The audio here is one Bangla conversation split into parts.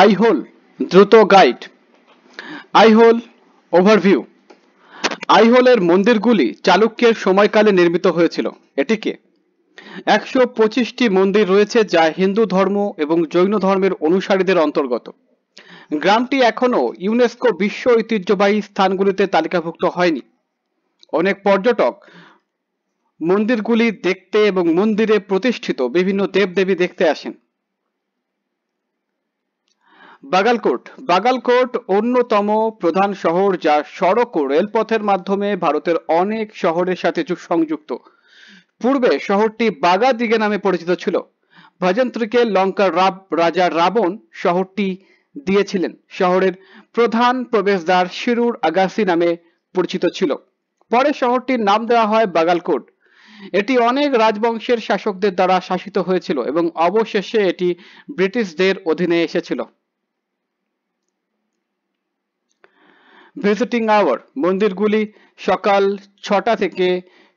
আইহোল দ্রুত গাইড আইহোল ওভারভিউ আইহোলের মন্দিরগুলি চালুক্যের সময়কালে নির্মিত হয়েছিল এটিকে একশো পঁচিশটি মন্দির রয়েছে যা হিন্দু ধর্ম এবং জৈন ধর্মের অনুসারীদের অন্তর্গত গ্রামটি এখনও ইউনেস্কো বিশ্ব ঐতিহ্যবাহী স্থানগুলিতে তালিকাভুক্ত হয়নি অনেক পর্যটক মন্দিরগুলি দেখতে এবং মন্দিরে প্রতিষ্ঠিত বিভিন্ন দেবদেবী দেখতে আসেন বাগালকোট বাগালকোট অন্যতম প্রধান শহর যা সড়ক ও রেলপথের মাধ্যমে ভারতের অনেক শহরের সাথে সংযুক্ত পূর্বে শহরটি বাগা দিঘে নামে পরিচিত ছিল ভজন্ত্রীকে লঙ্কার রাব রাজা রাবণ শহরটি দিয়েছিলেন শহরের প্রধান প্রবেশদ্বার শিরুর আগাসি নামে পরিচিত ছিল পরে শহরটির নাম দেওয়া হয় বাগালকোট এটি অনেক রাজবংশের শাসকদের দ্বারা শাসিত হয়েছিল এবং অবশেষে এটি ব্রিটিশদের অধীনে এসেছিল ভিজিটিং আওয়ার মন্দিরগুলি সকাল ছটা থেকে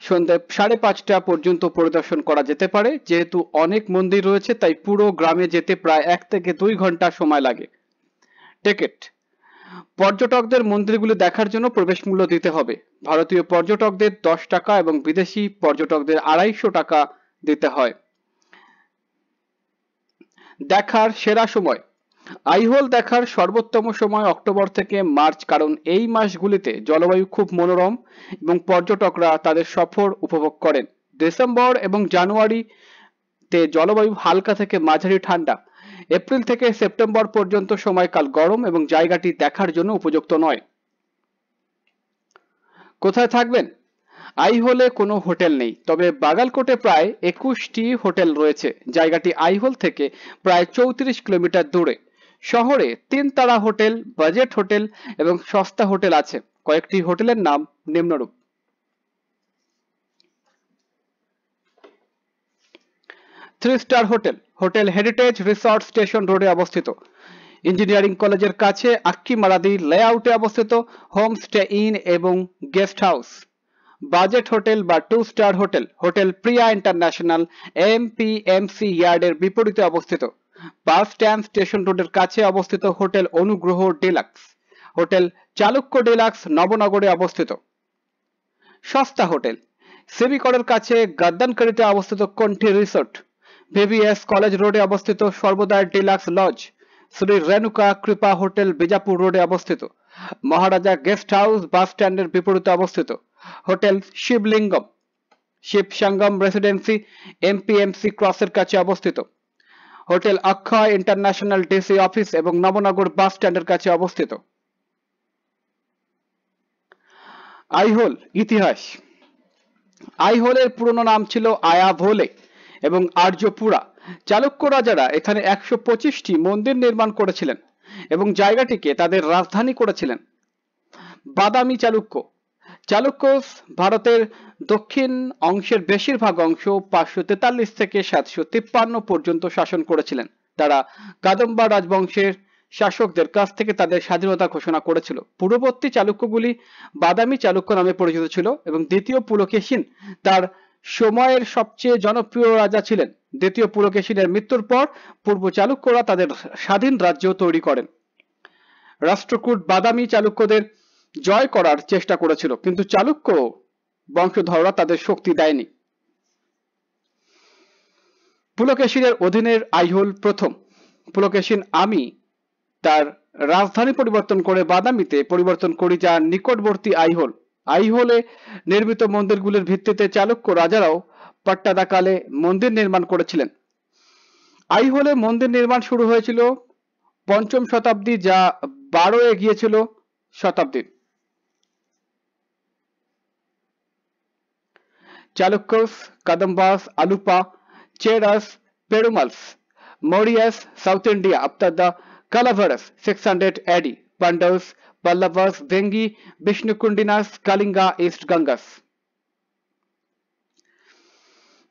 সন্ধ্যে সাড়ে পাঁচটা পর্যন্ত পরিদর্শন করা যেতে পারে যেহেতু অনেক মন্দির রয়েছে তাই পুরো গ্রামে যেতে প্রায় এক থেকে দুই ঘন্টা সময় লাগে টিকিট পর্যটকদের মন্দিরগুলি দেখার জন্য প্রবেশ মূল্য দিতে হবে ভারতীয় পর্যটকদের দশ টাকা এবং বিদেশি পর্যটকদের আড়াইশো টাকা দিতে হয় দেখার সেরা সময় আইহোল দেখার সর্বোত্তম সময় অক্টোবর থেকে মার্চ কারণ এই মাসগুলিতে জলবায়ু খুব মনোরম এবং পর্যটকরা তাদের সফর উপভোগ করেন ডিসেম্বর এবং জানুয়ারি তে জলবায়ু হালকা থেকে মাঝারি ঠান্ডা এপ্রিল থেকে সেপ্টেম্বর পর্যন্ত সময়কাল গরম এবং জায়গাটি দেখার জন্য উপযুক্ত নয় কোথায় থাকবেন আইহোলে কোনো হোটেল নেই তবে বাগালকোটে প্রায় একুশটি হোটেল রয়েছে জায়গাটি আইহোল থেকে প্রায় চৌত্রিশ কিলোমিটার দূরে শহরে তিন তারা হোটেল বাজেট হোটেল এবং সস্তা হোটেল আছে কয়েকটি হোটেলের নাম নিম্নরূপ three star hotel hotel heritage resort station রোডে অবস্থিত ইঞ্জিনিয়ারিং কলেজের কাছে আক্কি মারাদি লেআউটে অবস্থিত হোম স্টে ইন এবং গেস্ট হাউস বাজেট হোটেল বা two star hotel hotel Priya international M M P C ইয়ার্ডের বিপরীতে অবস্থিত বাস স্ট্যান্ড স্টেশন রোডের কাছে অবস্থিত hotel Anugraha deluxe hotel Chalukya deluxe নবনগরে অবস্থিত সস্তা হোটেল সেবিকরের কাছে গাদ্দানকারীতে অবস্থিত কন্টি রিসোর্ট ভিভিএস কলেজ রোডে অবস্থিত Sarvodaya deluxe lodge Shri Renuka Kripa hotel Bijapur রোডে অবস্থিত মহারাজা গেস্ট হাউস বাস স্ট্যান্ডের বিপরীতে অবস্থিত hotel Shivalingam Shiva Sangam residency MPMC ক্রসের কাছে অবস্থিত hotel Akshay international DC office এবং নবনগর বাস স্ট্যান্ডের কাছে অবস্থিত আইহোল ইতিহাস আইহোলের পুরনো নাম ছিল আয়াভোলে এবং আর্যপুরা চালুক্য রাজারা এখানে একশো পঁচিশটি মন্দির নির্মাণ করেছিলেন এবং জায়গাটিকে তাদের রাজধানী করেছিলেন বাদামি চালুক্য চালুক্যস ভারতের দক্ষিণ অংশের বেশিরভাগ অংশ পাঁচশো তেতাল্লিশ থেকে সাতশো তিপ্পান্ন পর্যন্ত শাসন করেছিলেন তারা কাদম্বা রাজবংশের শাসকদের কাছ থেকে তাদের স্বাধীনতা ঘোষণা করেছিল পূর্ববর্তী চালুক্যগুলি বাদামি চালুক্য নামে পরিচিত ছিল এবং দ্বিতীয় পুলকেশিন তার সময়ের সবচেয়ে জনপ্রিয় রাজা ছিলেন দ্বিতীয় পুলকেশিনের মৃত্যুর পর পূর্ব চালুক্যরা তাদের স্বাধীন রাজ্য তৈরি করেন রাষ্ট্রকূট বাদামি চালুক্যদের জয় করার চেষ্টা করেছিল কিন্তু চালুক্য বংশধররা তাদের শক্তি দেয়নি পুলকেশিনের অধীনের আইহোল প্রথম পুলকেশিন আমি তার রাজধানী পরিবর্তন করে বাদামিতে পরিবর্তন করি যা নিকটবর্তী আইহোল আইহোলে নির্মিত মন্দিরগুলির ভিত্তিতে চালুক্য রাজারাও পাট্টাদাকালে মন্দির নির্মাণ করেছিলেন আইহোলে মন্দির নির্মাণ শুরু হয়েছিল পঞ্চম শতাব্দী যা বারো এগিয়েছিল শতাব্দীর Chalukyas Kadambas Alupa Cheras Perumals Mauryas south India after the Kalabhras six hundred AD Pandyas Pallavas Vengi Vishnukundinas Kalinga east Gangas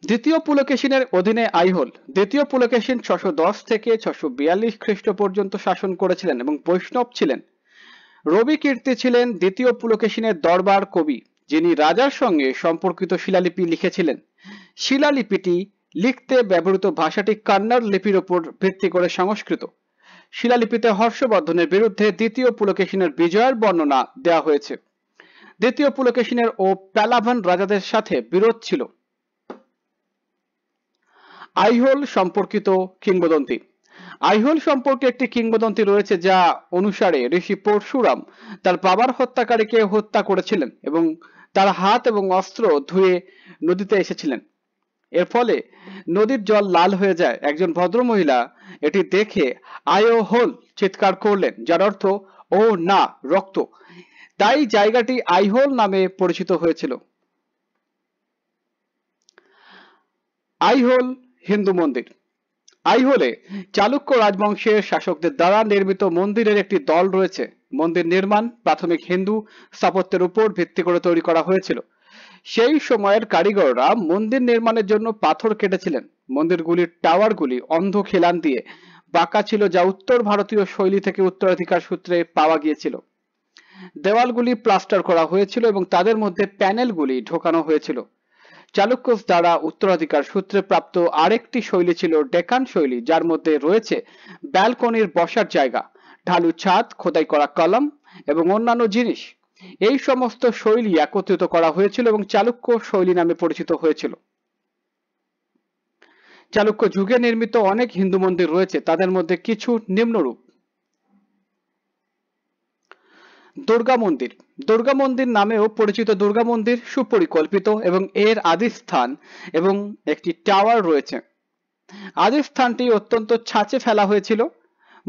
দ্বিতীয় পুলকেশিনের অধীনে আইহোল দ্বিতীয় পুলকেশিন ছশো দশ থেকে ছশো বিয়াল্লিশ খ্রিস্ট পর্যন্ত শাসন করেছিলেন এবং বৈষ্ণব ছিলেন রবি কীর্তি ছিলেন দ্বিতীয় পুলকেশিনের দরবার কবি যিনি রাজার সঙ্গে সম্পর্কিত শিলালিপি লিখেছিলেন শিলালিপিটি লিখতে ব্যবহৃত ভাষাটি কান্নার লিপির উপর ভিত্তি করে সংস্কৃত শিলালিপিতে হর্ষবর্ধনের বিরুদ্ধে দ্বিতীয় পুলকেশিনের বিজয়ের বর্ণনা দেওয়া হয়েছে দ্বিতীয় পুলকেশিনের ও প্যালাভান রাজাদের সাথে বিরোধ ছিল আইহোল সম্পর্কিত কিংবদন্তি আইহোল সম্পর্কে একটি কিংবদন্তি রয়েছে যা অনুসারে ঋষি পরশুরাম তার বাবার হত্যাকারীকে হত্যা করেছিলেন এবং তার হাত এবং অস্ত্র ধুয়ে নদীতে এসেছিলেন এর ফলে নদীর জল লাল হয়ে যায় একজন ভদ্র মহিলা এটি দেখে আয়ো হোল চিৎকার করলেন যার অর্থ ও না রক্ত তাই জায়গাটি আইহোল নামে পরিচিত হয়েছিল আইহোল হিন্দু মন্দির আইহোলে চালুক্য রাজবংশের শাসকদের দ্বারা নির্মিত মন্দিরের একটি দল রয়েছে মন্দির নির্মাণ প্রাথমিক হিন্দু স্থাপত্যের উপর ভিত্তি করে তৈরি করা হয়েছিল সেই সময়ের কারিগররা মন্দির নির্মাণের জন্য পাথর কেটেছিলেন মন্দিরগুলির টাওয়ারগুলি অন্ধ খিলান দিয়ে বাঁকা ছিল যা উত্তর ভারতীয় শৈলী থেকে উত্তরাধিকার সূত্রে পাওয়া গিয়েছিল দেওয়ালগুলি প্লাস্টার করা হয়েছিল এবং তাদের মধ্যে প্যানেলগুলি ঢোকানো হয়েছিল চালুক্যস দ্বারা উত্তরাধিকার সূত্রে প্রাপ্ত আরেকটি শৈলী ছিল ডেকান শৈলী যার মধ্যে রয়েছে ব্যালকনির বসার জায়গা ঢালু ছাদ খোদাই করা কলম এবং অন্যান্য জিনিস এই সমস্ত শৈলী একত্রিত করা হয়েছিল এবং চালুক্য শৈলী নামে পরিচিত হয়েছিল চালুক্য যুগে নির্মিত অনেক হিন্দু মন্দির রয়েছে তাদের মধ্যে কিছু নিম্নরূপ দুর্গা মন্দির দুর্গা মন্দির নামেও পরিচিত দুর্গা মন্দির সুপরিকল্পিত এবং এর আদি স্থান এবং একটি টাওয়ার রয়েছে আদি স্থানটি অত্যন্ত ছাঁচে ফেলা হয়েছিল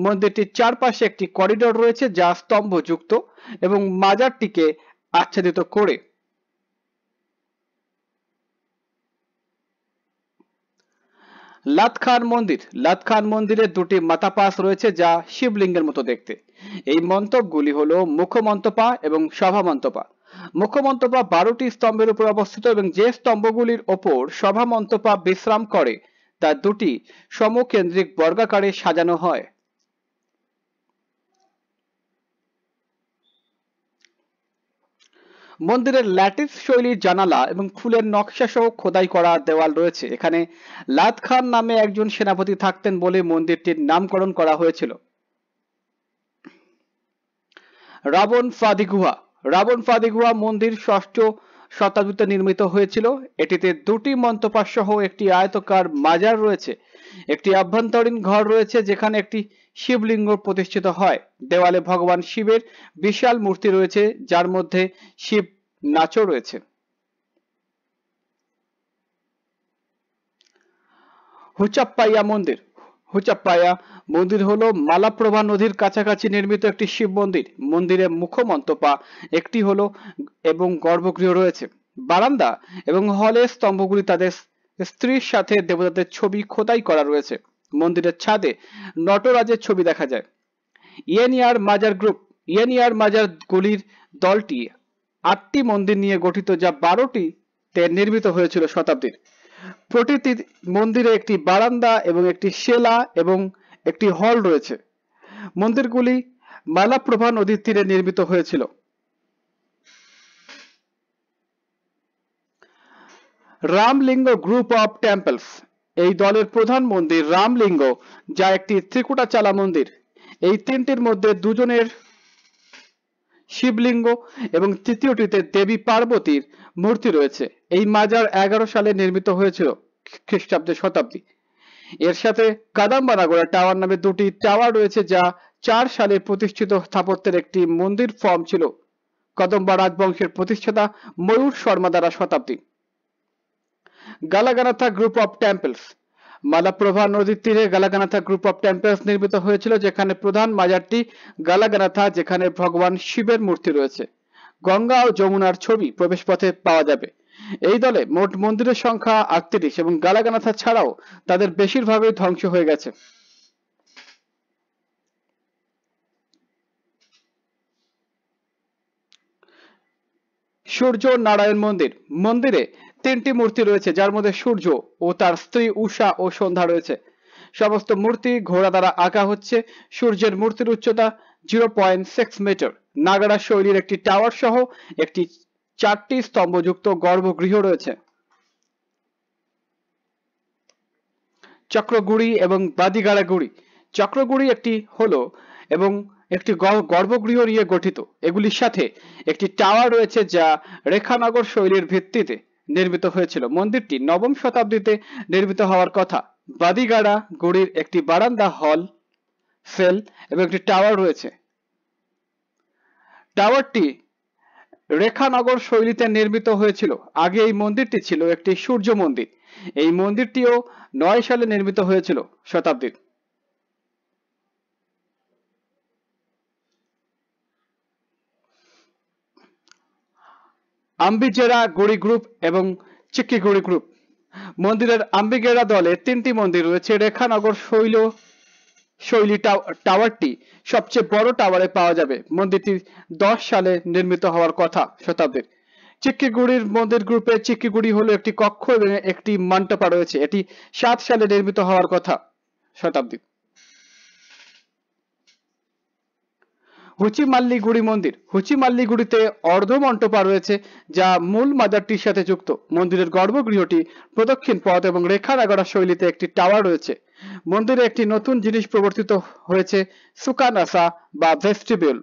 মন্দিরটির চারপাশে একটি করিডোর রয়েছে যা স্তম্ভযুক্ত এবং মাজারটিকে আচ্ছাদিত করে লাতখান মন্দির লাতখান মন্দিরে দুটি মাতাপাস রয়েছে যা শিবলিঙ্গের মতো দেখতে এই মন্তবগুলি হল মুখ্য মন্তপা এবং সভা মন্তপা মুখ্য মন্তপা বারোটি স্তম্ভের উপর অবস্থিত এবং যে স্তম্ভগুলির ওপর সভা মন্তপা বিশ্রাম করে তা দুটি সমকেন্দ্রিক বর্গাকারে সাজানো হয় মন্দিরের ল্যাটিস শৈলীর জানালা এবং ফুলের নকশা সহ খোদাই করা দেওয়াল রয়েছে এখানে লাত খান নামে একজন সেনাপতি থাকতেন বলে মন্দিরটির নামকরণ করা হয়েছিল রাবণ ফাদি গুহা রাবণ ফাদি গুহা মন্দির ষষ্ঠ শতাব্দীতে নির্মিত হয়েছিল এটিতে দুটি মন্তপাস সহ একটি আয়তকার মাজার রয়েছে একটি আভ্যন্তরীণ ঘর রয়েছে যেখানে একটি শিবলিঙ্গ প্রতিষ্ঠিত হয় দেওয়ালে ভগবান শিবের বিশাল মূর্তি রয়েছে যার মধ্যে শিব নাচও রয়েছে হুচাপ্পাইয়া মন্দির হুচাপ্পাইয়া মন্দির হল মালাপ্রভা নদীর কাছাকাছি নির্মিত একটি শিব মন্দির মন্দিরে মুখমন্তপা একটি হল এবং গর্ভগৃহ রয়েছে বারান্দা এবং হলের স্তম্ভগুলি তাদের স্ত্রীর সাথে দেবতাদের ছবি খোদাই করা রয়েছে মন্দিরের ছাদে নটরাজের ছবি দেখা যায় ইয়েনিয়ার মাজার গ্রুপ ইয়েনিয়ার মাজার গুলির দলটি আটটি মন্দির নিয়ে গঠিত যা বারোটি তে নির্মিত হয়েছিল শতাব্দীর প্রতিটি মন্দিরে একটি বারান্দা এবং একটি শেলা এবং একটি হল রয়েছে মন্দিরগুলি মালাপ্রভা নদীর তীরে নির্মিত হয়েছিল রামলিঙ্গ গ্রুপ অফ টেম্পলস এই দলের প্রধান মন্দির রামলিঙ্গ যা একটি ত্রিকুটাচালা মন্দির এই তিনটির মধ্যে দুজনের শিবলিঙ্গ এবং তৃতীয়টিতে দেবী পার্বতীর মূর্তি রয়েছে এই মাজার এগারো সালে নির্মিত হয়েছিল খ্রিস্টাব্দ শতাব্দী এর সাথে কাদাম্বানাগোড়া টাওয়ার নামে দুটি টাওয়ার রয়েছে যা চার সালে প্রতিষ্ঠিত স্থাপত্যের একটি মন্দির ফর্ম ছিল কদম্বা রাজবংশের প্রতিষ্ঠাতা ময়ূর শর্মা দ্বারা শতাব্দী Galaganatha group of temples Malaprabha নদীর তীরে গালাগানাথা গ্রুপ অফ টেম্পলস নির্মিত হয়েছিল যেখানে প্রধান মাজারটি গালাগানাথা যেখানে ভগবান শিবের মূর্তি রয়েছে গঙ্গা ও যমুনার ছবি প্রবেশপথে পাওয়া যাবে এই দলে মোট মন্দিরের সংখ্যা আটত্রিশ এবং গালাগানাথা ছাড়াও তাদের বেশিরভাগই ধ্বংস হয়ে গেছে সূর্য নারায়ণ মন্দির মন্দিরে তিনটি মূর্তি রয়েছে যার মধ্যে সূর্য ও তার স্ত্রী উষা ও সন্ধ্যা রয়েছে সমস্ত মূর্তি ঘোড়া দ্বারা আঁকা হচ্ছে সূর্যের মূর্তির উচ্চতা zero point six metre Nagara শৈলীর একটি টাওয়ার সহ একটি চারটি স্তম্ভযুক্ত গর্ভগৃহ রয়েছে চক্রগুড়ি এবং বাদিগাড়াগুড়ি চক্রগুড়ি একটি হল এবং একটি গর্ভগৃহ নিয়ে গঠিত এগুলির সাথে একটি টাওয়ার রয়েছে যা রেখানগর শৈলীর ভিত্তিতে নির্মিত হয়েছিল মন্দিরটি নবম শতাব্দীতে নির্মিত হওয়ার কথা বাদিগাড়া গুড়ির একটি বারান্দা হল সেল এবং একটি টাওয়ার রয়েছে টাওয়ারটি রেখানগর শৈলীতে নির্মিত হয়েছিল আগে এই মন্দিরটি ছিল একটি সূর্য মন্দির এই মন্দিরটিও নয় সালে নির্মিত হয়েছিল শতাব্দীর আম্বিজেরা গুড়ি গ্রুপ এবং চিক্কি গুড়ি গ্রুপ মন্দিরের আম্বিগেরা দলে তিনটি মন্দির রয়েছে রেখানগর শৈল শৈলী টাওয়ারটি সবচেয়ে বড় টাওয়ারে পাওয়া যাবে মন্দিরটি দশ সালে নির্মিত হওয়ার কথা শতাব্দীর চিক্কিগুড়ির মন্দির গ্রুপে চিক্কিগুড়ি হলো একটি কক্ষ এবং একটি মন্টপা রয়েছে এটি সাত সালে নির্মিত হওয়ার কথা শতাব্দী হুচিমাল্লিগুড়ি মন্দির হুচিমাল্লিগুড়িতে অর্ধমণ্ডপা রয়েছে যা মূল মাদারটির সাথে যুক্ত মন্দিরের গর্ভগৃহটি প্রদক্ষিণ পথ এবং রেখা নাগরা শৈলীতে একটি টাওয়ার রয়েছে মন্দিরে একটি নতুন জিনিস প্রবর্তিত হয়েছে সুকানাসা বা ভেস্টিবিউল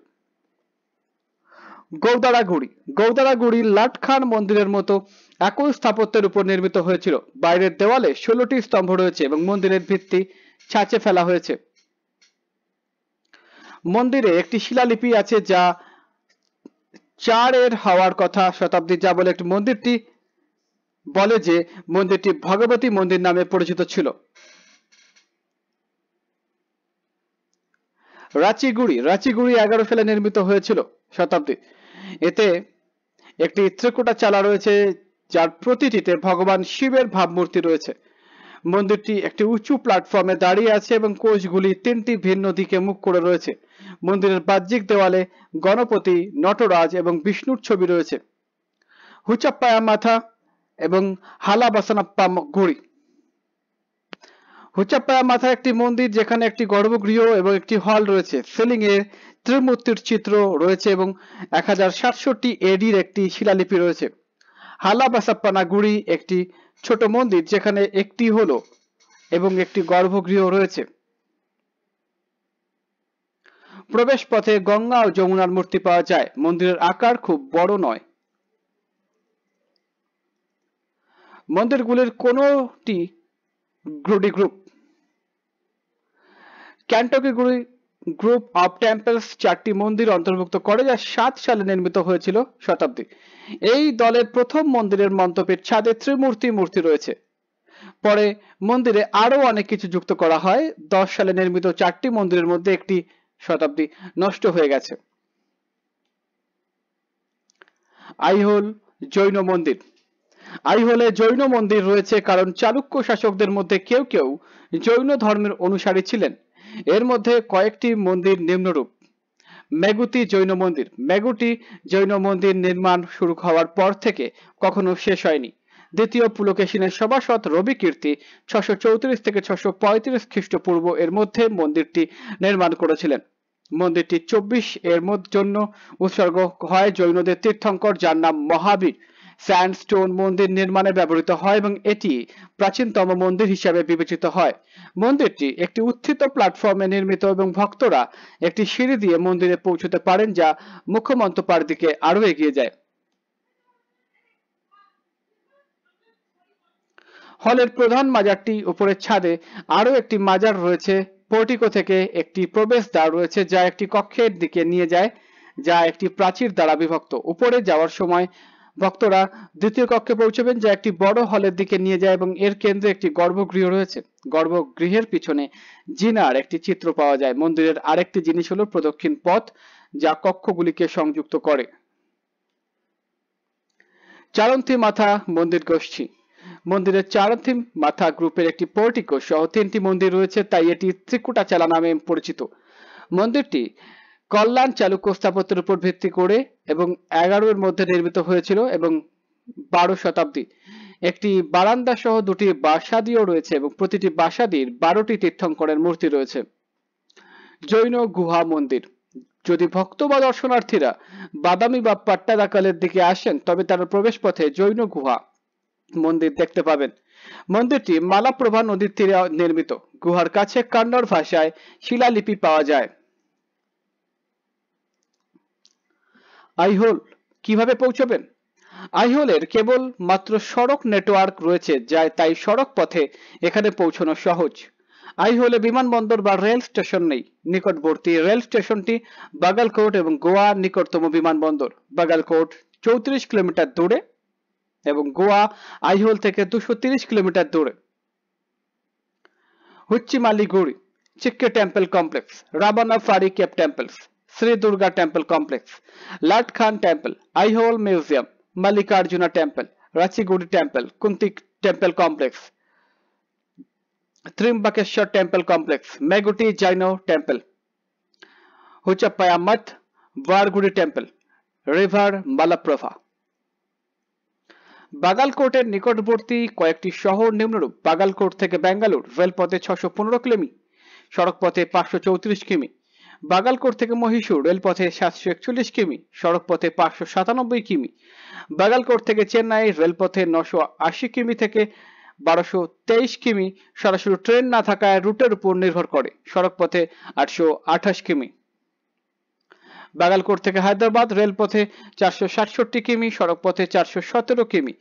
গৌদারাগুড়ি গৌদারাগুড়ি লাট খান মন্দিরের মতো একই স্থাপত্যের উপর নির্মিত হয়েছিল বাইরের দেওয়ালে ষোলোটি স্তম্ভ রয়েছে এবং মন্দিরের ভিত্তি ছাঁচে ফেলা হয়েছে মন্দিরে একটি শিলালিপি আছে যা চার এর হওয়ার কথা শতাব্দী যা বলে একটি মন্দিরটি বলে যে মন্দিরটি ভগবতী মন্দির নামে পরিচিত ছিল রাঁচিগুড়ি রাঁচিগুড়ি এগারো সালে নির্মিত হয়েছিল শতাব্দী এতে একটি ত্রিকোটা চালা রয়েছে যার প্রতিটিতে ভগবান শিবের ভাবমূর্তি রয়েছে মন্দিরটি একটি উঁচু প্ল্যাটফর্মে দাঁড়িয়ে আছে এবং কোষগুলি তিনটি ভিন্ন দিকে মুখ করে রয়েছে মন্দিরের বাহ্যিক দেওয়ালে গণপতি নটরাজ এবং বিষ্ণুর ছবি রয়েছে হুচাপ্পায়া মাথা এবং হালাবাসানাপ্পা ঘড়ি হুচাপ্পায়া মাথা একটি মন্দির যেখানে একটি গর্ভগৃহ এবং একটি হল রয়েছে সিলিং এ ত্রিমূর্তির চিত্র রয়েছে এবং এক হাজার সাতষট্টি এডির একটি শিলালিপি রয়েছে হালাবাসাপ্পানা গুড়ি একটি ছোট মন্দির যেখানে একটি হল এবং একটি গর্ভগৃহ রয়েছে প্রবেশ পথে গঙ্গা ও যমুনার মূর্তি পাওয়া যায় মন্দিরের আকার খুব বড় নয় মন্দিরগুলির কোনটি গ্রুডি গ্রুপ গুলি গ্রুপ অফ টেম্পলস চারটি মন্দির অন্তর্ভুক্ত করে যা সাত সালে নির্মিত হয়েছিল শতাব্দী এই দলের প্রথম মন্দিরের মণ্ডপের ছাদে ত্রিমূর্তি মূর্তি রয়েছে পরে মন্দিরে আরও অনেক কিছু যুক্ত করা হয় দশ সালে নির্মিত চারটি মন্দিরের মধ্যে একটি শতাব্দী নষ্ট হয়ে গেছে আইহোল জৈন মন্দির আইহোলে জৈন মন্দির রয়েছে কারণ চালুক্য শাসকদের মধ্যে কেউ কেউ জৈন ধর্মের অনুসারী ছিলেন এর মধ্যে কয়েকটি মন্দির নিম্নরূপ মেগুতি জৈন মন্দির মেগুটি জৈন মন্দির নির্মাণ শুরু হওয়ার পর থেকে কখনো শেষ হয়নি দ্বিতীয় পুলকেশিনের সভাসদ রবি কীর্তি ছশো চৌত্রিশ থেকে ছশো পঁয়ত্রিশ খ্রিস্টপূর্ব এর মধ্যে মন্দিরটি নির্মাণ করেছিলেন মন্দিরটি চব্বিশ এর জন্য উৎসর্গ হয় জৈনদের তীর্থঙ্কর যার নাম মহাবীর স্যান্ডস্টোন মন্দির নির্মাণে ব্যবহৃত হয় এবং এটি প্রাচীনতম মন্দির হিসাবে বিবেচিত হয় মন্দিরটি একটি উত্থিত প্ল্যাটফর্মে নির্মিত এবং ভক্তরা একটি সিঁড়ি দিয়ে মন্দিরে পৌঁছতে পারেন যা মুখ্য মন্তপার দিকে আরও এগিয়ে যায় হলের প্রধান মাজারটি উপরের ছাদে আরও একটি মাজার রয়েছে পোর্টিকো থেকে একটি প্রবেশ দ্বার রয়েছে যা একটি কক্ষের দিকে নিয়ে যায় যা একটি প্রাচীর দ্বারা বিভক্ত উপরে যাওয়ার সময় ভক্তরা দ্বিতীয় কক্ষে পৌঁছবেন যা একটি বড় হলের দিকে নিয়ে যায় এবং এর কেন্দ্রে একটি গর্ভগৃহ রয়েছে গর্ভগৃহের পিছনে জিনার একটি চিত্র পাওয়া যায় মন্দিরের আরেকটি জিনিস হলো প্রদক্ষিণ পথ যা কক্ষগুলিকে সংযুক্ত করে চারন্থী মাথা মন্দির গোষ্ঠী মন্দিরের চারন্থী মাথা গ্রুপের একটি পোর্টিকো সহ তিনটি মন্দির রয়েছে তাই এটি ত্রিকুটাচালা নামে পরিচিত মন্দিরটি কল্যাণ চালুক্য স্থাপত্যের উপর ভিত্তি করে এবং এগারো এর মধ্যে নির্মিত হয়েছিল এবং বারো শতাব্দী একটি বারান্দা সহ দুটি বাসাদিও রয়েছে এবং প্রতিটি বাসাদির বারোটি তীর্থঙ্করের মূর্তি রয়েছে জৈন গুহা মন্দির যদি ভক্ত বা দর্শনার্থীরা বাদামি বা পাট্টাদাকালের দিকে আসেন তবে তারা প্রবেশ পথে জৈন গুহা মন্দির দেখতে পাবেন মন্দিরটি মালাপ্রভা নদীর তীরে নির্মিত গুহার কাছে কান্নড় ভাষায় শিলালিপি পাওয়া যায় আইহোল কিভাবে পৌঁছবেন আইহোলের কেবল মাত্র সড়ক নেটওয়ার্ক রয়েছে যা তাই সড়ক পথে এখানে পৌঁছানো সহজ আইহোলে বিমানবন্দর বা রেল স্টেশন নেই নিকটবর্তী রেল স্টেশনটি বাগালকোট এবং গোয়ার নিকটতম বিমানবন্দর বাগালকোট চৌত্রিশ কিলোমিটার দূরে এবং গোয়া আইহোল থেকে দুশো তিরিশ কিলোমিটার দূরে Huchchimalligudi Chikke temple complex Ravana Phadi cave temples Sri Durga Temple Complex, Lat Khan Temple, Aihole Museum, Mallikarjuna Temple, Rachigudi Temple, Kunti Temple Complex, Trimbakeshwar Temple Complex, Meguti Jaino Temple, Huchapayamath Vargudi Temple, River Malaprabha. বাগালকোটের নিকটবর্তী কয়েকটি শহর নিম্নরূপ বাগালকোট থেকে ব্যাঙ্গালোর রেলপথে ছশো পনেরো কিমি সড়কপথে পাঁচশো চৌত্রিশ কিমি বাগালকোট থেকে মহীশূর রেলপথে সাতশো একচল্লিশ কিমি সড়ক পথে পাঁচশো সাতানব্বই কিমি বাগালকোট থেকে চেন্নাই রেলপথে নশো আশি কিমি থেকে বারোশো তেইশ কিমি সরাসরি ট্রেন না থাকায় রুটের উপর নির্ভর করে সড়ক পথে আটশো আঠাশ কিমি বাগালকোট থেকে হায়দ্রাবাদ রেলপথে চারশো সাতষট্টি কিমি সড়ক পথে চারশো সতেরো কিমি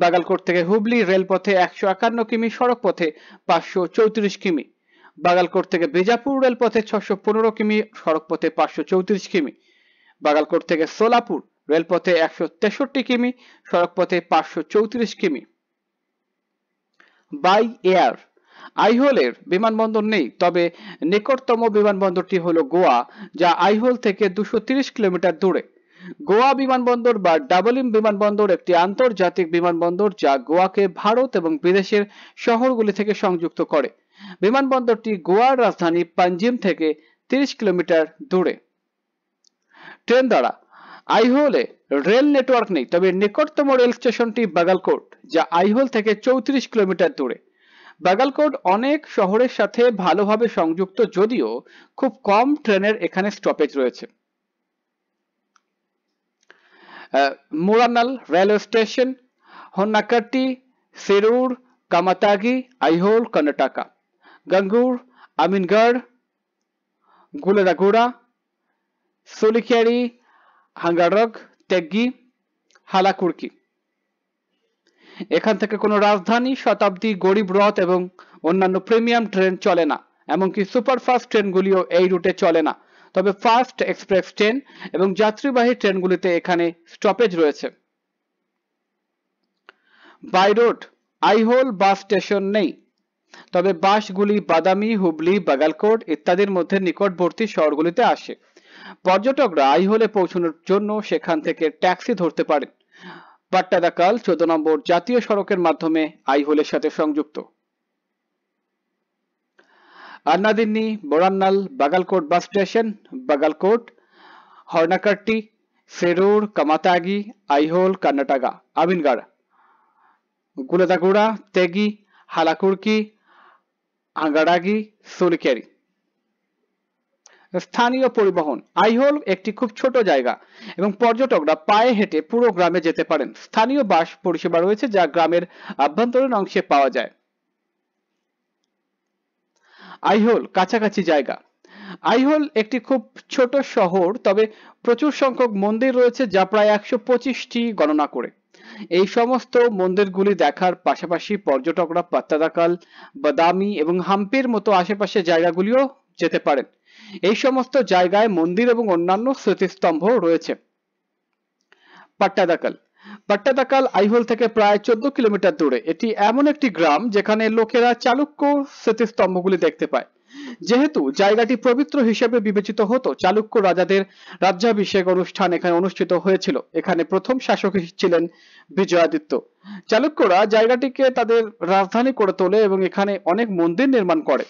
বাগালকোট থেকে হুবলি রেলপথে একশো একান্ন কিমি সড়ক পথে পাঁচশো চৌত্রিশ কিমি বাগালকোট থেকে বিজাপুর রেলপথে ছশো পনেরো কিমি সড়কপথে পাঁচশো চৌত্রিশ কিমি বাগালকোট থেকে সোলাপুর রেলপথে একশো তেষট্টি কিমি পথে পাঁচশো চৌত্রিশ কিমি বাই এয়ার আইহোলের বিমানবন্দর নেই তবে নিকটতম বিমানবন্দরটি হল গোয়া যা আইহোল থেকে দুশো কিলোমিটার দূরে গোয়া বিমানবন্দর বা ডাবলিম বিমানবন্দর একটি আন্তর্জাতিক বিমানবন্দর যা গোয়াকে ভারত এবং বিদেশের শহরগুলি থেকে সংযুক্ত করে বিমানবন্দরটি গোয়ার রাজধানী পাঞ্জিম থেকে 30 কিলোমিটার দূরে ট্রেন দ্বারা আইহোলে রেল নেটওয়ার্ক নেই তবে নিকটতম রেল স্টেশনটি বাগালকোট যা আইহোল থেকে চৌত্রিশ কিলোমিটার দূরে বাগালকোট অনেক শহরের সাথে ভালোভাবে সংযুক্ত যদিও খুব কম ট্রেনের এখানে স্টপেজ রয়েছে মুরানাল রেলওয়ে স্টেশন হন্নাকাটি সেরুর কামাতাগি আইহোল কর্ণাটকা গঙ্গুর আমিনগড় গুলেদাগুড়া সোলিখিয়ারি হাঙ্গারক টেগি হালাকুর্কি এখান থেকে কোনো রাজধানী শতাব্দী গরিব রথ এবং অন্যান্য প্রিমিয়াম ট্রেন চলে না এমনকি সুপারফাস্ট ট্রেনগুলিও এই রুটে চলে না তবে ফাস্ট এক্সপ্রেস ট্রেন এবং যাত্রীবাহী ট্রেনগুলিতে এখানে স্টপেজ রয়েছে by road Aihole bus station নেই তবে বাসগুলি বাদামি হুবলি বাগালকোট ইত্যাদির মধ্যে নিকটবর্তী শহরগুলিতে আসে পর্যটকরা আইহলে পৌঁছানোর জন্য সেখান থেকে ট্যাক্সি ধরতে পারে পাট্টাদাকাল চোদ্দ নম্বর জাতীয় সড়কের মাধ্যমে আইহোলের সাথে সংযুক্ত আন্নাদিন্নি বরান্নাল বাগালকোট বাস স্টেশন বাগালকোট হর্নাকাট্টি ফেরুর কামাতাগি আইহোল কান্নাটাগা আমিনগাড় গুলাদাগুড়া তেগি হালাকুড়কি আগাড়াগি সুলকেরি স্থানীয় পরিবহন আইহোল একটি খুব ছোট জায়গা এবং পর্যটকরা পায়ে হেঁটে পুরো গ্রামে যেতে পারেন স্থানীয় বাস পরিষেবা রয়েছে যা গ্রামের আভ্যন্তরীণ অংশে পাওয়া যায় আইহোল কাছাকাছি জায়গা আইহোল একটি খুব ছোট শহর তবে প্রচুর সংখ্যক মন্দির রয়েছে যা প্রায় একশো পঁচিশটি গণনা করে এই সমস্ত মন্দিরগুলি দেখার পাশাপাশি পর্যটকরা পাত্তাদাকাল বাদামি এবং হাম্পির মতো আশেপাশের জায়গাগুলিও যেতে পারেন এই সমস্ত জায়গায় মন্দির এবং অন্যান্য স্মৃতিস্তম্ভ রয়েছে পাট্টাদাকাল পাট্টাদাকাল আইহোল থেকে প্রায় চোদ্দ কিলোমিটার দূরে এটি এমন একটি গ্রাম যেখানে লোকেরা চালুক্য স্মৃতিস্তম্ভগুলি দেখতে পায় যেহেতু জায়গাটি পবিত্র হিসেবে বিবেচিত হতো চালুক্য রাজাদের রাজ্যাভিষেক অনুষ্ঠান এখানে অনুষ্ঠিত হয়েছিল এখানে প্রথম শাসক ছিলেন বিজয়াদিত্য চালুক্যরা জায়গাটিকে তাদের রাজধানী করে তোলে এবং এখানে অনেক মন্দির নির্মাণ করে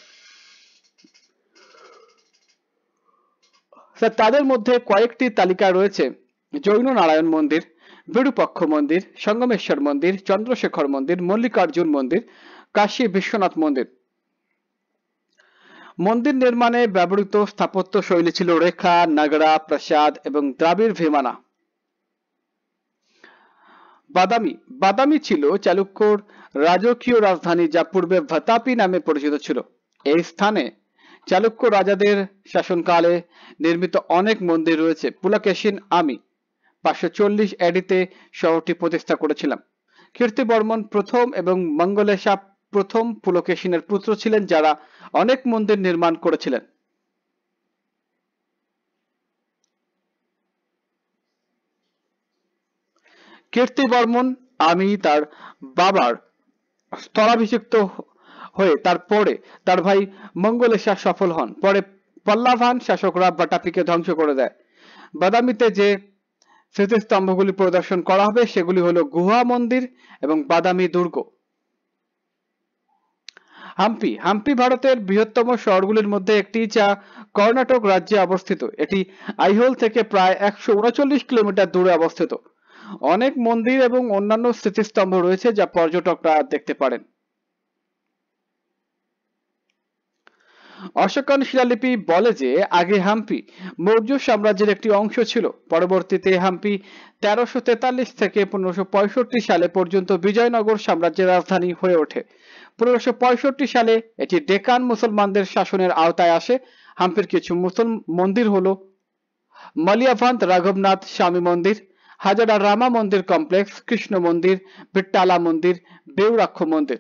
তাদের মধ্যে কয়েকটি তালিকা রয়েছে জৈন নারায়ণ মন্দির বিরুপক্ষ মন্দির সঙ্গমেশ্বর মন্দির চন্দ্রশেখর মন্দির মল্লিকার্জুন মন্দির কাশী বিশ্বনাথ মন্দির মন্দির নির্মাণে ব্যবহৃত স্থাপত্য শৈলী ছিল রেখা নাগরা প্রাসাদ এবং দ্রাবিড় ভেমানা বাদামি বাদামি ছিল চালুক্যর রাজকীয় রাজধানী যা পূর্বে ভাতাপি নামে পরিচিত ছিল এই স্থানে চালুক্য রাজাদের শাসনকালে নির্মিত অনেক মন্দির রয়েছে পুলাকেশিন আমি পাঁচশো চল্লিশ এডিতে শহরটি প্রতিষ্ঠা করেছিলাম কীর্তিবর্মন প্রথম এবং মঙ্গলেশা প্রথম পুলকেশিনের পুত্র ছিলেন যারা অনেক মন্দির নির্মাণ করেছিলেন কীর্তিবর্মন আমি তার বাবার স্থলাভিষিক্ত হয়ে তারপরে তার ভাই মঙ্গলের সফল হন পরে পল্লাভান শাসকরা বাটাপিকে ধ্বংস করে দেয় বাদামিতে যে স্মৃতিস্তম্ভগুলি প্রদর্শন করা হবে সেগুলি হলো গুহা মন্দির এবং বাদামি দুর্গ হাম্পি হাম্পি ভারতের বৃহত্তম শহরগুলির মধ্যে একটি যা কর্ণাটক রাজ্যে অবস্থিত এটি আইহোল থেকে প্রায় একশো উনচল্লিশ কিলোমিটার দূরে অবস্থিত অনেক মন্দির এবং অন্যান্য স্মৃতিস্তম্ভ রয়েছে যা পর্যটকরা দেখতে পারেন অশোকান শিলালিপি বলে যে আগে হাম্পি মৌর্য সাম্রাজ্যের একটি অংশ ছিল পরবর্তীতে হাম্পি তেরোশো তেতাল্লিশ থেকে পনেরোশো সালে পর্যন্ত বিজয়নগর সাম্রাজ্যের রাজধানী হয়ে ওঠে পনেরোশো সালে এটি ডেকান মুসলমানদের শাসনের আওতায় আসে হাম্পির কিছু মুসলমান মন্দির হল মালিয়াভান্ত রাঘবনাথ স্বামী মন্দির হাজারা রামা মন্দির কমপ্লেক্স কৃষ্ণ মন্দির বিট্টালা মন্দির বেউরাক্ষ মন্দির